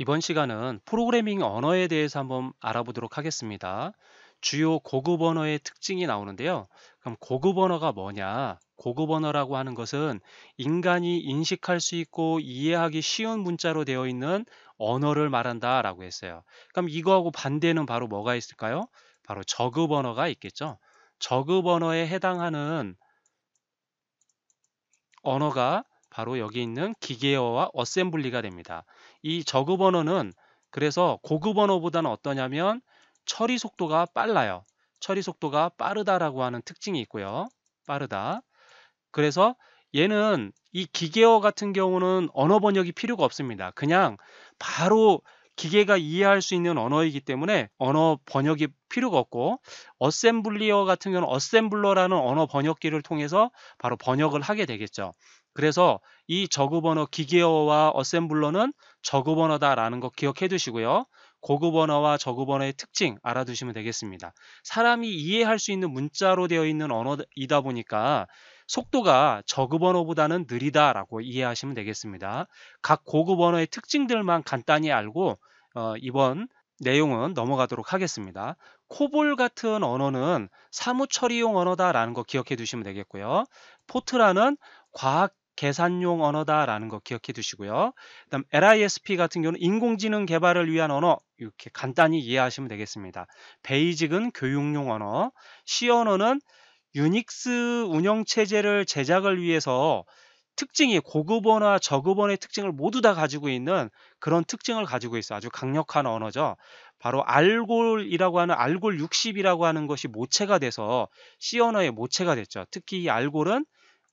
이번 시간은 프로그래밍 언어에 대해서 한번 알아보도록 하겠습니다. 주요 고급 언어의 특징이 나오는데요. 그럼 고급 언어가 뭐냐? 고급 언어라고 하는 것은 인간이 인식할 수 있고 이해하기 쉬운 문자로 되어 있는 언어를 말한다 라고 했어요. 그럼 이거하고 반대는 바로 뭐가 있을까요? 바로 저급 언어가 있겠죠. 저급 언어에 해당하는 언어가 바로 여기 있는 기계어와 어셈블리가 됩니다. 이 저급 언어는 그래서 고급 언어보다는 어떠냐면 처리 속도가 빨라요. 처리 속도가 빠르다라고 하는 특징이 있고요. 빠르다. 그래서 얘는 이 기계어 같은 경우는 언어 번역이 필요가 없습니다. 그냥 바로 기계가 이해할 수 있는 언어이기 때문에 언어 번역이 필요가 없고 어셈블리어 같은 경우는 어셈블러라는 언어 번역기를 통해서 바로 번역을 하게 되겠죠. 그래서 이 저급 언어 기계어와 어셈블러는 저급 언어다라는 거 기억해 두시고요. 고급 언어와 저급 언어의 특징 알아두시면 되겠습니다. 사람이 이해할 수 있는 문자로 되어 있는 언어이다 보니까 속도가 저급 언어보다는 느리다라고 이해하시면 되겠습니다. 각 고급 언어의 특징들만 간단히 알고 어, 이번 내용은 넘어가도록 하겠습니다. 코볼 같은 언어는 사무처리용 언어다라는 거 기억해 두시면 되겠고요. 포트라는 과학 계산용 언어다라는 거 기억해 두시고요. 그다음 LISP 같은 경우는 인공지능 개발을 위한 언어 이렇게 간단히 이해하시면 되겠습니다. 베이직은 교육용 언어, C 언어는 유닉스 운영 체제를 제작을 위해서 특징이 고급 언어와 저급 언어의 특징을 모두 다 가지고 있는 그런 특징을 가지고 있어 아주 강력한 언어죠. 바로 알골이라고 하는 알골 60이라고 하는 것이 모체가 돼서 C 언어의 모체가 됐죠. 특히 이 알골은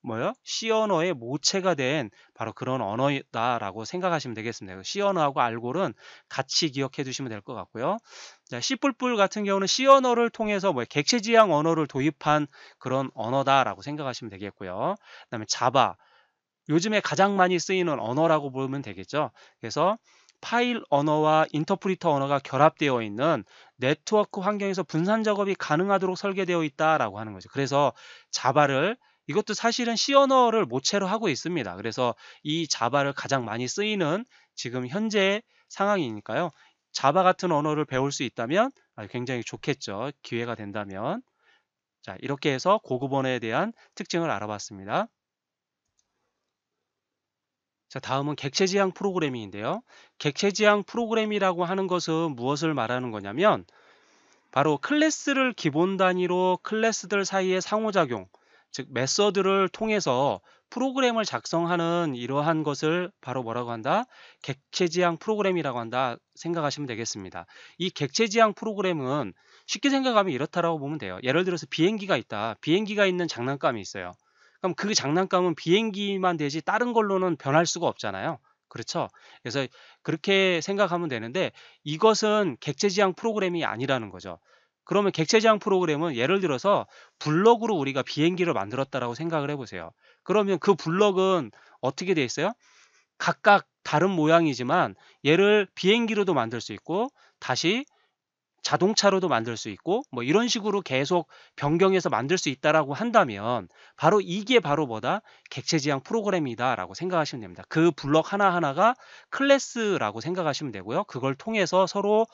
뭐요? C 언어의 모체가 된 바로 그런 언어다라고 생각하시면 되겠습니다. C 그 언어하고 알골은 같이 기억해 두시면 될 것 같고요. 자, C++ 같은 경우는 C 언어를 통해서 뭐 객체 지향 언어를 도입한 그런 언어다라고 생각하시면 되겠고요. 그다음에 자바 요즘에 가장 많이 쓰이는 언어라고 보면 되겠죠. 그래서 파일 언어와 인터프리터 언어가 결합되어 있는 네트워크 환경에서 분산 작업이 가능하도록 설계되어 있다라고 하는 거죠. 그래서 자바를 이것도 사실은 C 언어를 모체로 하고 있습니다. 그래서 이 자바를 가장 많이 쓰이는 지금 현재 상황이니까요. 자바 같은 언어를 배울 수 있다면 아, 굉장히 좋겠죠. 기회가 된다면. 자, 이렇게 해서 고급 언어에 대한 특징을 알아봤습니다. 자, 다음은 객체지향 프로그래밍인데요. 객체지향 프로그램이라고 하는 것은 무엇을 말하는 거냐면 바로 클래스를 기본 단위로 클래스들 사이의 상호작용, 즉 메서드를 통해서 프로그램을 작성하는 이러한 것을 바로 뭐라고 한다? 객체지향 프로그램이라고 한다 생각하시면 되겠습니다. 이 객체지향 프로그램은 쉽게 생각하면 이렇다라고 보면 돼요. 예를 들어서 비행기가 있다. 비행기가 있는 장난감이 있어요. 그럼 그 장난감은 비행기만 되지 다른 걸로는 변할 수가 없잖아요. 그렇죠? 그래서 그렇게 생각하면 되는데 이것은 객체지향 프로그램이 아니라는 거죠. 그러면 객체지향 프로그램은 예를 들어서 블럭으로 우리가 비행기를 만들었다라고 생각을 해보세요. 그러면 그 블럭은 어떻게 되어 있어요? 각각 다른 모양이지만 얘를 비행기로도 만들 수 있고 다시 자동차로도 만들 수 있고 뭐 이런 식으로 계속 변경해서 만들 수 있다라고 한다면 바로 이게 바로 뭐다 객체지향 프로그램이다라고 생각하시면 됩니다. 그 블럭 하나 하나가 클래스라고 생각하시면 되고요. 그걸 통해서 서로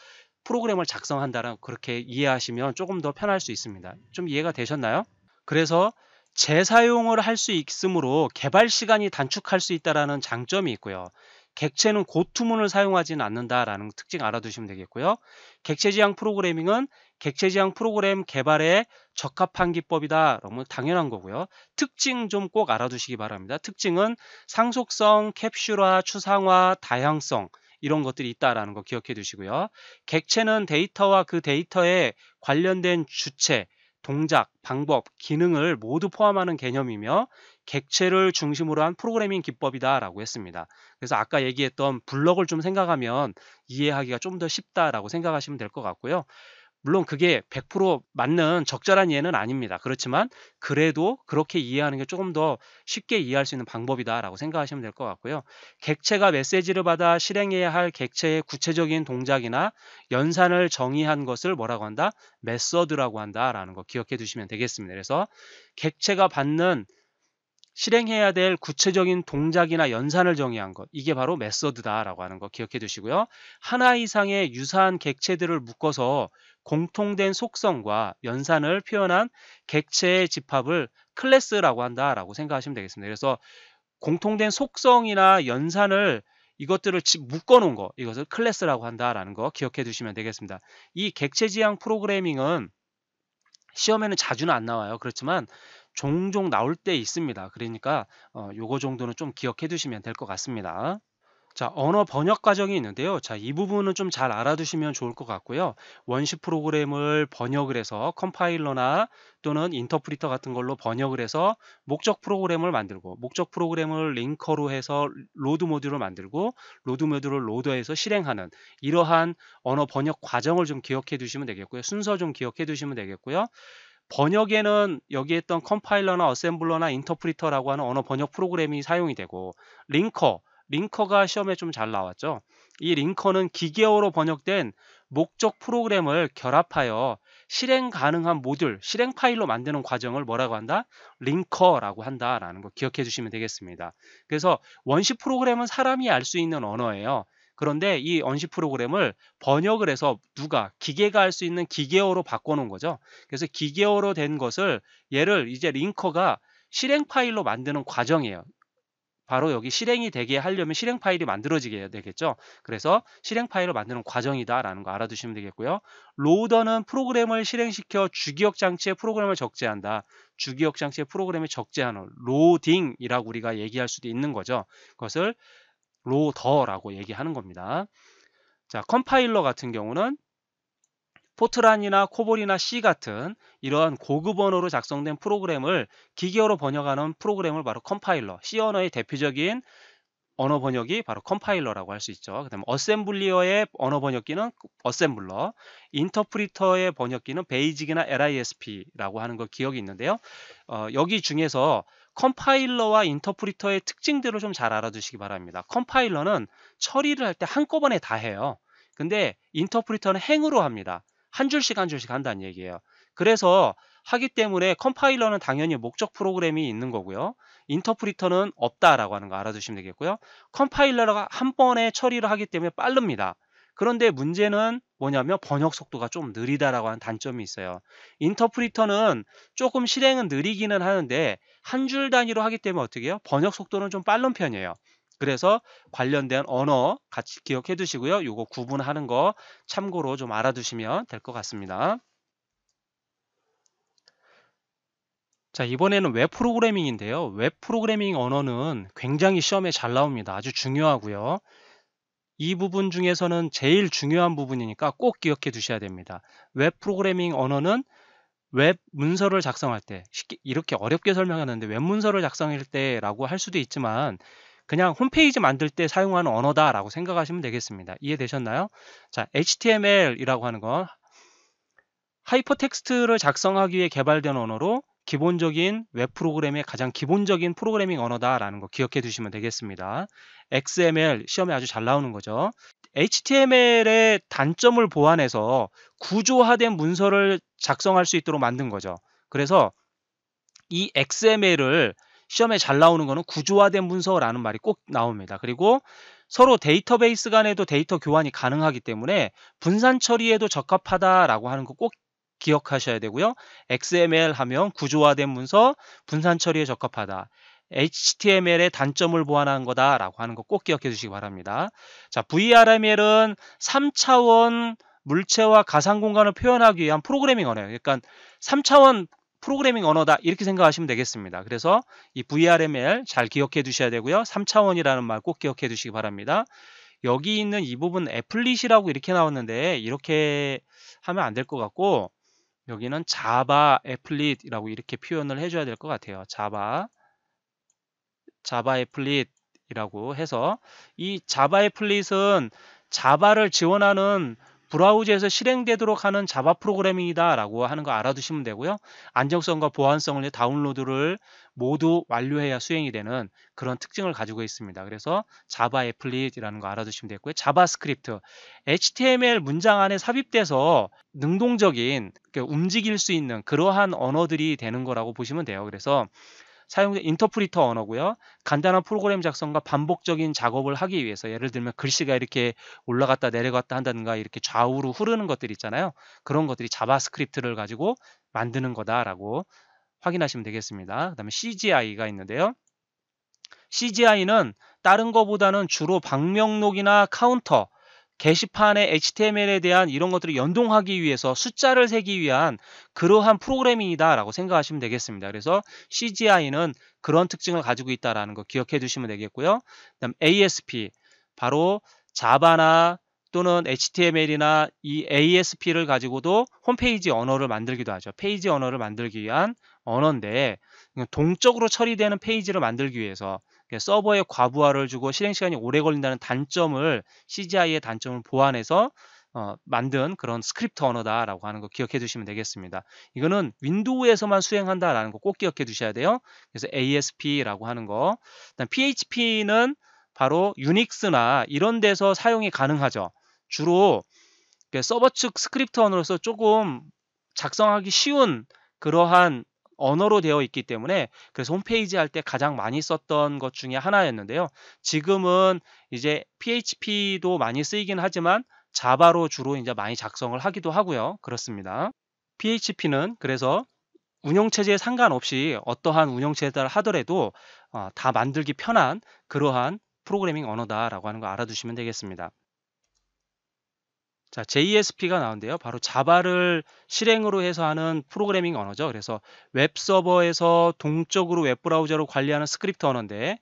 프로그램을 작성한다라고 그렇게 이해하시면 조금 더 편할 수 있습니다. 좀 이해가 되셨나요? 그래서 재사용을 할 수 있으므로 개발 시간이 단축할 수 있다라는 장점이 있고요. 객체는 고투문을 사용하지는 않는다라는 특징 알아두시면 되겠고요. 객체지향 프로그래밍은 객체지향 프로그램 개발에 적합한 기법이다. 그러면 당연한 거고요. 특징 좀 꼭 알아두시기 바랍니다. 특징은 상속성, 캡슐화, 추상화, 다양성, 이런 것들이 있다라는 거 기억해 두시고요. 객체는 데이터와 그 데이터에 관련된 주체, 동작, 방법, 기능을 모두 포함하는 개념이며 객체를 중심으로 한 프로그래밍 기법이다라고 했습니다. 그래서 아까 얘기했던 블럭을 좀 생각하면 이해하기가 좀 더 쉽다라고 생각하시면 될 것 같고요. 물론 그게 100% 맞는 적절한 이해는 아닙니다. 그렇지만 그래도 그렇게 이해하는 게 조금 더 쉽게 이해할 수 있는 방법이다라고 생각하시면 될 것 같고요. 객체가 메시지를 받아 실행해야 할 객체의 구체적인 동작이나 연산을 정의한 것을 뭐라고 한다? 메서드라고 한다라는 거 기억해 두시면 되겠습니다. 그래서 객체가 받는 실행해야 될 구체적인 동작이나 연산을 정의한 것 이게 바로 메서드다라고 하는 거 기억해 두시고요. 하나 이상의 유사한 객체들을 묶어서 공통된 속성과 연산을 표현한 객체의 집합을 클래스라고 한다라고 생각하시면 되겠습니다. 그래서 공통된 속성이나 연산을 이것들을 묶어 놓은 거 이것을 클래스라고 한다라는 거 기억해 두시면 되겠습니다. 이 객체 지향 프로그래밍은 시험에는 자주는 안 나와요. 그렇지만 종종 나올 때 있습니다. 그러니까 어, 요거 정도는 좀 기억해 두시면 될 것 같습니다. 자, 언어 번역 과정이 있는데요. 자, 이 부분은 좀 잘 알아두시면 좋을 것 같고요. 원시 프로그램을 번역을 해서 컴파일러나 또는 인터프리터 같은 걸로 번역을 해서 목적 프로그램을 만들고 목적 프로그램을 링커로 해서 로드 모듈을 만들고 로드 모듈을 로드해서 실행하는 이러한 언어 번역 과정을 좀 기억해 두시면 되겠고요. 순서 좀 기억해 두시면 되겠고요. 번역에는 여기 했던 컴파일러나 어셈블러나 인터프리터라고 하는 언어 번역 프로그램이 사용이 되고 링커, 링커가 시험에 좀 잘 나왔죠. 이 링커는 기계어로 번역된 목적 프로그램을 결합하여 실행 가능한 모듈, 실행 파일로 만드는 과정을 뭐라고 한다? 링커라고 한다라는 거 기억해 주시면 되겠습니다. 그래서 원시 프로그램은 사람이 알 수 있는 언어예요. 그런데 이 언시 프로그램을 번역을 해서 누가 기계가 할 수 있는 기계어로 바꿔놓은 거죠. 그래서 기계어로 된 것을 얘를 이제 링커가 실행 파일로 만드는 과정이에요. 바로 여기 실행이 되게 하려면 실행 파일이 만들어지게 되겠죠. 그래서 실행 파일을 만드는 과정이다라는 거 알아두시면 되겠고요. 로더는 프로그램을 실행시켜 주기억 장치에 프로그램을 적재한다. 주기억 장치에 프로그램에 적재하는 로딩이라고 우리가 얘기할 수도 있는 거죠. 그것을 로더라고 얘기하는 겁니다. 자, 컴파일러 같은 경우는 포트란이나 코볼이나 C 같은 이러한 고급 언어로 작성된 프로그램을 기계어로 번역하는 프로그램을 바로 컴파일러, C 언어의 대표적인 언어 번역이 바로 컴파일러라고 할 수 있죠. 그 다음에 어셈블리어의 언어 번역기는 어셈블러, 인터프리터의 번역기는 베이직이나 LISP라고 하는 걸 기억이 있는데요. 어, 여기 중에서 컴파일러와 인터프리터의 특징들을 좀 잘 알아두시기 바랍니다. 컴파일러는 처리를 할 때 한꺼번에 다 해요. 근데 인터프리터는 행으로 합니다. 한 줄씩 한 줄씩 한다는 얘기예요. 그래서 하기 때문에 컴파일러는 당연히 목적 프로그램이 있는 거고요. 인터프리터는 없다라고 하는 거 알아두시면 되겠고요. 컴파일러가 한 번에 처리를 하기 때문에 빠릅니다. 그런데 문제는 뭐냐면 번역 속도가 좀 느리다라고 하는 단점이 있어요. 인터프리터는 조금 실행은 느리기는 하는데 한 줄 단위로 하기 때문에 어떻게 해요? 번역 속도는 좀 빠른 편이에요. 그래서 관련된 언어 같이 기억해 두시고요. 이거 구분하는 거 참고로 좀 알아두시면 될 것 같습니다. 자 이번에는 웹 프로그래밍인데요. 웹 프로그래밍 언어는 굉장히 시험에 잘 나옵니다. 아주 중요하고요. 이 부분 중에서는 제일 중요한 부분이니까 꼭 기억해 두셔야 됩니다. 웹 프로그래밍 언어는 웹 문서를 작성할 때 쉽게 이렇게 어렵게 설명하는데 웹 문서를 작성할 때라고 할 수도 있지만 그냥 홈페이지 만들 때 사용하는 언어다라고 생각하시면 되겠습니다. 이해되셨나요? 자, HTML이라고 하는 건 하이퍼텍스트를 작성하기 위해 개발된 언어로 기본적인 웹 프로그램의 가장 기본적인 프로그래밍 언어다라는 거 기억해 두시면 되겠습니다. XML 시험에 아주 잘 나오는 거죠. HTML의 단점을 보완해서 구조화된 문서를 작성할 수 있도록 만든 거죠. 그래서 이 XML을 시험에 잘 나오는 거는 구조화된 문서라는 말이 꼭 나옵니다. 그리고 서로 데이터베이스 간에도 데이터 교환이 가능하기 때문에 분산 처리에도 적합하다라고 하는 거꼭 기억하셔야 되고요. XML 하면 구조화된 문서, 분산 처리에 적합하다. HTML의 단점을 보완하는 거다라고 하는 거 꼭 기억해 주시기 바랍니다. 자, VRML은 3차원 물체와 가상 공간을 표현하기 위한 프로그래밍 언어예요. 그러니까 3차원 프로그래밍 언어다 이렇게 생각하시면 되겠습니다. 그래서 이 VRML 잘 기억해 두셔야 되고요. 3차원이라는 말 꼭 기억해 두시기 바랍니다. 여기 있는 이 부분 애플릿이라고 이렇게 나왔는데 이렇게 하면 안 될 것 같고 여기는 자바 애플릿이라고 이렇게 표현을 해줘야 될 것 같아요. 자바 자바 애플릿이라고 해서 이 자바 애플릿은 자바를 지원하는 브라우저에서 실행되도록 하는 자바 프로그래밍이다라고 하는 거 알아두시면 되고요. 안정성과 보안성을 다운로드를 모두 완료해야 수행이 되는 그런 특징을 가지고 있습니다. 그래서 자바 애플릿이라는 거 알아두시면 되고요. 자바스크립트, HTML 문장 안에 삽입돼서 능동적인 움직일 수 있는 그러한 언어들이 되는 거라고 보시면 돼요. 그래서 사용자 인터프리터 언어고요. 간단한 프로그램 작성과 반복적인 작업을 하기 위해서 예를 들면 글씨가 이렇게 올라갔다 내려갔다 한다든가 이렇게 좌우로 흐르는 것들 있잖아요. 그런 것들이 자바스크립트를 가지고 만드는 거다라고 확인하시면 되겠습니다. 그 다음에 CGI가 있는데요. CGI는 다른 거보다는 주로 방명록이나 카운터 게시판에 HTML에 대한 이런 것들을 연동하기 위해서 숫자를 세기 위한 그러한 프로그래밍이다라고 생각하시면 되겠습니다. 그래서 CGI는 그런 특징을 가지고 있다라는 거 기억해 두시면 되겠고요. 그다음 ASP 바로 자바나 또는 HTML이나 이 ASP를 가지고도 홈페이지 언어를 만들기도 하죠. 페이지 언어를 만들기 위한 언어인데 동적으로 처리되는 페이지를 만들기 위해서 서버에 과부하를 주고 실행 시간이 오래 걸린다는 단점을 CGI의 단점을 보완해서 어, 만든 그런 스크립트 언어다라고 하는 거 기억해 두시면 되겠습니다. 이거는 윈도우에서만 수행한다라는 거 꼭 기억해 두셔야 돼요. 그래서 ASP라고 하는 거. 일단 PHP는 바로 유닉스나 이런 데서 사용이 가능하죠. 주로 서버 측 스크립트 언어로서 조금 작성하기 쉬운 그러한 언어로 되어 있기 때문에 그래서 홈페이지 할 때 가장 많이 썼던 것 중에 하나였는데요. 지금은 이제 PHP도 많이 쓰이긴 하지만 자바로 주로 이제 많이 작성을 하기도 하고요. 그렇습니다. PHP는 그래서 운영체제에 상관없이 어떠한 운영체제를 하더라도 어, 다 만들기 편한 그러한 프로그래밍 언어다라고 하는 거 알아두시면 되겠습니다. 자, JSP가 나온대요. 바로 자바를 실행으로 해서 하는 프로그래밍 언어죠. 그래서 웹 서버에서 동적으로 웹 브라우저로 관리하는 스크립트 언어인데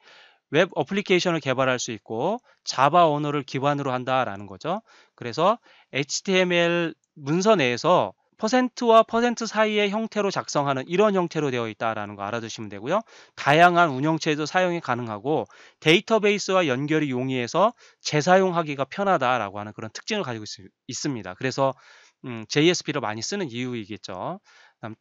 웹 어플리케이션을 개발할 수 있고 자바 언어를 기반으로 한다라는 거죠. 그래서 HTML 문서 내에서 퍼센트와 퍼센트 사이의 형태로 작성하는 이런 형태로 되어 있다라는 거 알아두시면 되고요. 다양한 운영체에서 사용이 가능하고 데이터베이스와 연결이 용이해서 재사용하기가 편하다라고 하는 그런 특징을 가지고 있, 습니다 그래서 음, JSP를 많이 쓰는 이유이겠죠. 다음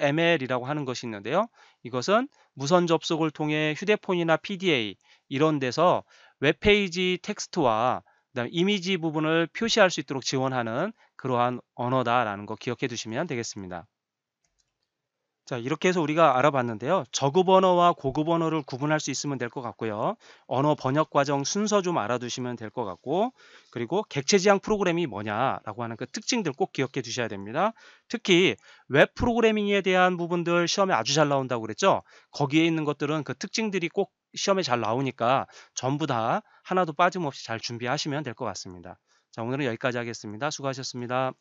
WML이라고 하는 것이 있는데요. 이것은 무선 접속을 통해 휴대폰이나 PDA 이런 데서 웹페이지 텍스트와 그다음 에 이미지 부분을 표시할 수 있도록 지원하는 그러한 언어다라는 거 기억해 두시면 되겠습니다. 자 이렇게 해서 우리가 알아봤는데요. 저급 언어와 고급 언어를 구분할 수 있으면 될 것 같고요. 언어 번역 과정 순서 좀 알아두시면 될 것 같고 그리고 객체지향 프로그램이 뭐냐라고 하는 그 특징들 꼭 기억해 두셔야 됩니다. 특히 웹 프로그래밍에 대한 부분들 시험에 아주 잘 나온다고 그랬죠. 거기에 있는 것들은 그 특징들이 꼭 시험에 잘 나오니까 전부 다 하나도 빠짐없이 잘 준비하시면 될 것 같습니다. 자, 오늘은 여기까지 하겠습니다. 수고하셨습니다.